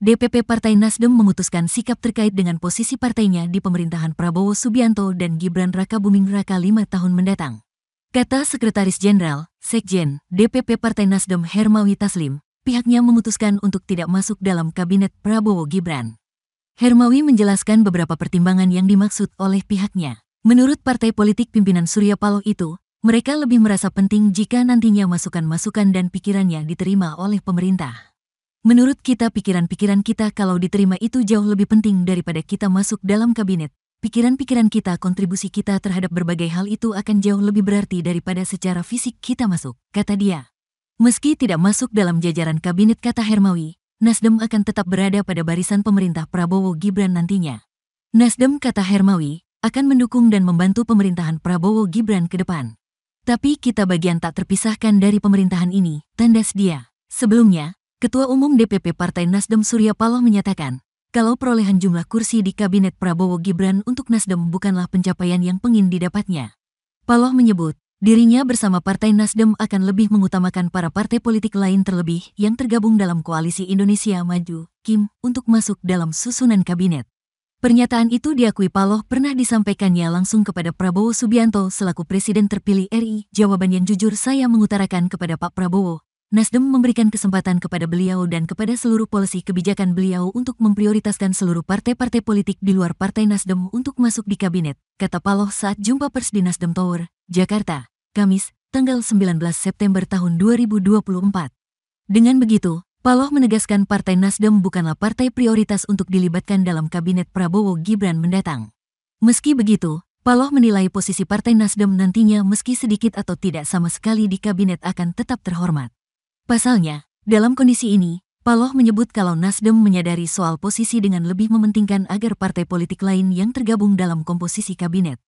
DPP Partai Nasdem memutuskan sikap terkait dengan posisi partainya di pemerintahan Prabowo Subianto dan Gibran Raka Buming Raka lima tahun mendatang. Kata Sekretaris Jenderal, Sekjen, DPP Partai Nasdem Hermawi Taslim, pihaknya memutuskan untuk tidak masuk dalam kabinet Prabowo Gibran. Hermawi menjelaskan beberapa pertimbangan yang dimaksud oleh pihaknya. Menurut partai politik pimpinan Surya Paloh itu, mereka lebih merasa penting jika nantinya masukan-masukan dan pikirannya diterima oleh pemerintah. Menurut kita pikiran-pikiran kita kalau diterima itu jauh lebih penting daripada kita masuk dalam kabinet. Pikiran-pikiran kita kontribusi kita terhadap berbagai hal itu akan jauh lebih berarti daripada secara fisik kita masuk, kata dia. Meski tidak masuk dalam jajaran kabinet kata Hermawi, Nasdem akan tetap berada pada barisan pemerintah Prabowo Gibran nantinya. Nasdem kata Hermawi, akan mendukung dan membantu pemerintahan Prabowo Gibran ke depan. Tapi kita bagian tak terpisahkan dari pemerintahan ini, tandas dia. Sebelumnya, Ketua Umum DPP Partai Nasdem Surya Paloh menyatakan, kalau perolehan jumlah kursi di Kabinet Prabowo Gibran untuk Nasdem bukanlah pencapaian yang pengin didapatnya. Paloh menyebut, dirinya bersama Partai Nasdem akan lebih mengutamakan para partai politik lain terlebih yang tergabung dalam Koalisi Indonesia Maju, Kim, untuk masuk dalam susunan kabinet. Pernyataan itu diakui Paloh pernah disampaikannya langsung kepada Prabowo Subianto selaku Presiden terpilih RI. Jawaban yang jujur saya mengutarakan kepada Pak Prabowo, Nasdem memberikan kesempatan kepada beliau dan kepada seluruh polisi kebijakan beliau untuk memprioritaskan seluruh partai-partai politik di luar Partai Nasdem untuk masuk di kabinet, kata Paloh saat jumpa pers di Nasdem Tower, Jakarta, Kamis, tanggal 19 September tahun 2024. Dengan begitu, Paloh menegaskan Partai Nasdem bukanlah partai prioritas untuk dilibatkan dalam kabinet Prabowo Gibran mendatang. Meski begitu, Paloh menilai posisi Partai Nasdem nantinya meski sedikit atau tidak sama sekali di kabinet akan tetap terhormat. Pasalnya, dalam kondisi ini, Paloh menyebut kalau Nasdem menyadari soal posisi dengan lebih mementingkan agar partai politik lain yang tergabung dalam komposisi kabinet.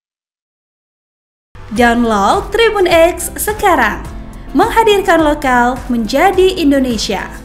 Download Tribun X sekarang, menghadirkan lokal menjadi Indonesia.